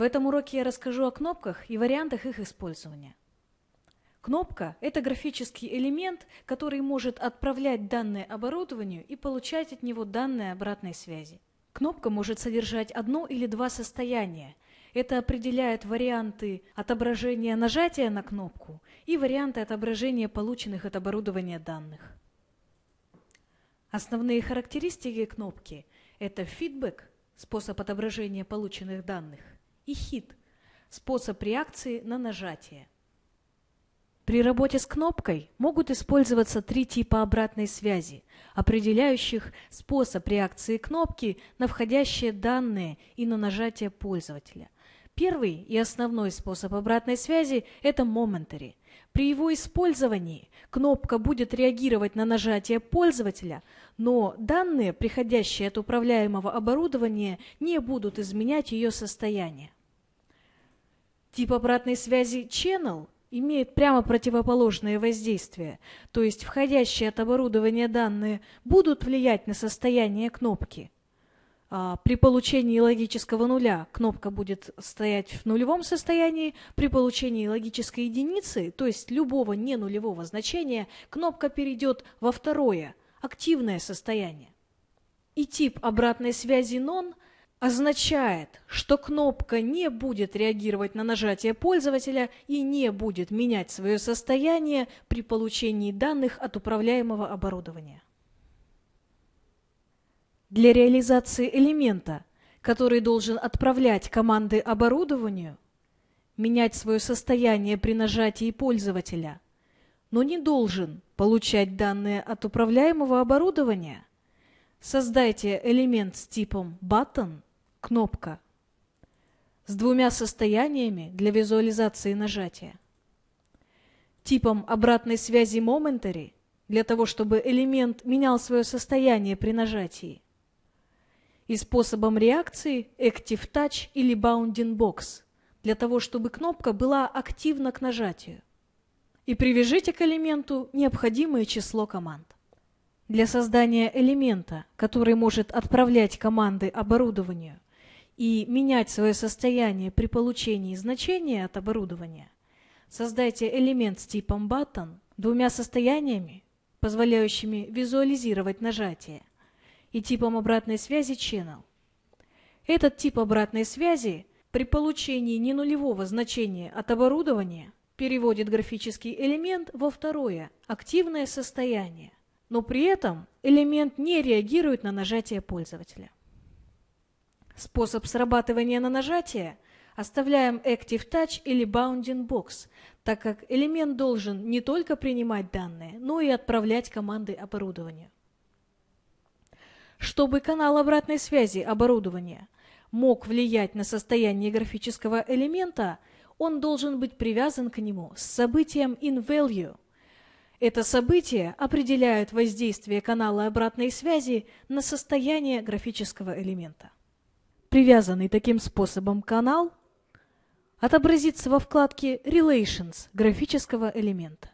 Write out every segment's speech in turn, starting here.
В этом уроке я расскажу о кнопках и вариантах их использования. Кнопка – это графический элемент, который может отправлять данные оборудованию и получать от него данные обратной связи. Кнопка может содержать одно или два состояния. Это определяет варианты отображения нажатия на кнопку и варианты отображения полученных от оборудования данных. Основные характеристики кнопки – это фидбэк, способ отображения полученных данных – и хит – способ реакции на нажатие. При работе с кнопкой могут использоваться три типа обратной связи, определяющих способ реакции кнопки на входящие данные и на нажатие пользователя. Первый и основной способ обратной связи – это momentary. При его использовании кнопка будет реагировать на нажатие пользователя, но данные, приходящие от управляемого оборудования, не будут изменять ее состояние. Тип обратной связи Channel имеет прямо противоположное воздействие, то есть входящие от оборудования данные будут влиять на состояние кнопки. А при получении логического нуля кнопка будет стоять в нулевом состоянии, при получении логической единицы, то есть любого не нулевого значения, кнопка перейдет во второе, активное состояние. И тип обратной связи non – означает, что кнопка не будет реагировать на нажатие пользователя и не будет менять свое состояние при получении данных от управляемого оборудования. Для реализации элемента, который должен отправлять команды оборудованию, менять свое состояние при нажатии пользователя, но не должен получать данные от управляемого оборудования, создайте элемент с типом «Button» кнопка с двумя состояниями для визуализации нажатия. Типом обратной связи Momentary для того, чтобы элемент менял свое состояние при нажатии. И способом реакции Active Touch или Bounding Box для того, чтобы кнопка была активна к нажатию. И привяжите к элементу необходимое число команд. Для создания элемента, который может отправлять команды оборудованию – и менять свое состояние при получении значения от оборудования, создайте элемент с типом button двумя состояниями, позволяющими визуализировать нажатие, и типом обратной связи channel. Этот тип обратной связи при получении ненулевого значения от оборудования переводит графический элемент во второе, активное состояние, но при этом элемент не реагирует на нажатие пользователя. Способ срабатывания на нажатие оставляем Active Touch или Bounding Box, так как элемент должен не только принимать данные, но и отправлять команды оборудования. Чтобы канал обратной связи оборудования мог влиять на состояние графического элемента, он должен быть привязан к нему с событием in value. Это событие определяет воздействие канала обратной связи на состояние графического элемента привязанный таким способом канал отобразится во вкладке Relations графического элемента.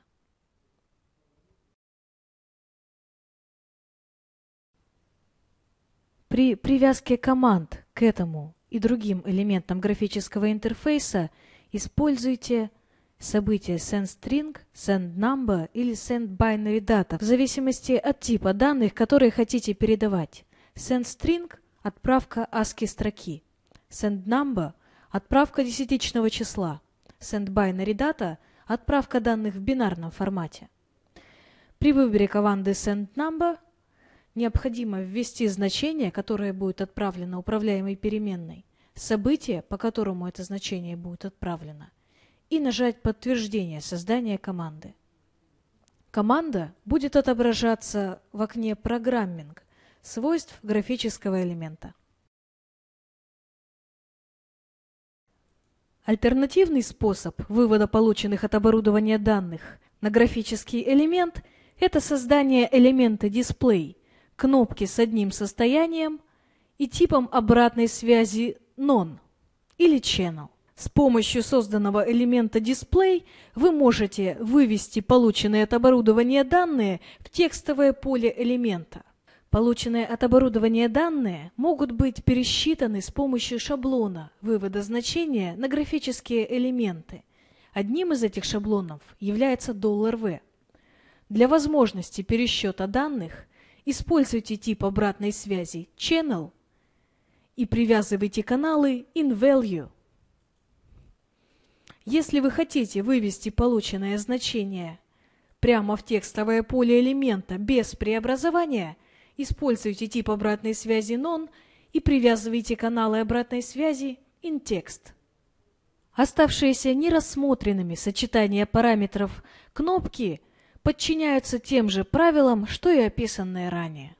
При привязке команд к этому и другим элементам графического интерфейса используйте события sendString, sendNumber или sendBinary data в зависимости от типа данных, которые хотите передавать. sendString – Отправка ASCII строки. Send number – отправка десятичного числа. Send binary data – отправка данных в бинарном формате. При выборе команды send number необходимо ввести значение, которое будет отправлено управляемой переменной, событие, по которому это значение будет отправлено, и нажать «Подтверждение создания команды». Команда будет отображаться в окне «Программинг», свойств графического элемента. Альтернативный способ вывода полученных от оборудования данных на графический элемент – это создание элемента дисплей, кнопки с одним состоянием и типом обратной связи non или channel. С помощью созданного элемента дисплей вы можете вывести полученные от оборудования данные в текстовое поле элемента. Полученные от оборудования данные могут быть пересчитаны с помощью шаблона вывода значения на графические элементы. Одним из этих шаблонов является $v. Для возможности пересчета данных используйте тип обратной связи Channel и привязывайте каналы InValue. Если вы хотите вывести полученное значение прямо в текстовое поле элемента без преобразования – Используйте тип обратной связи non и привязывайте каналы обратной связи in-text. Оставшиеся нерассмотренными сочетания параметров кнопки подчиняются тем же правилам, что и описанные ранее.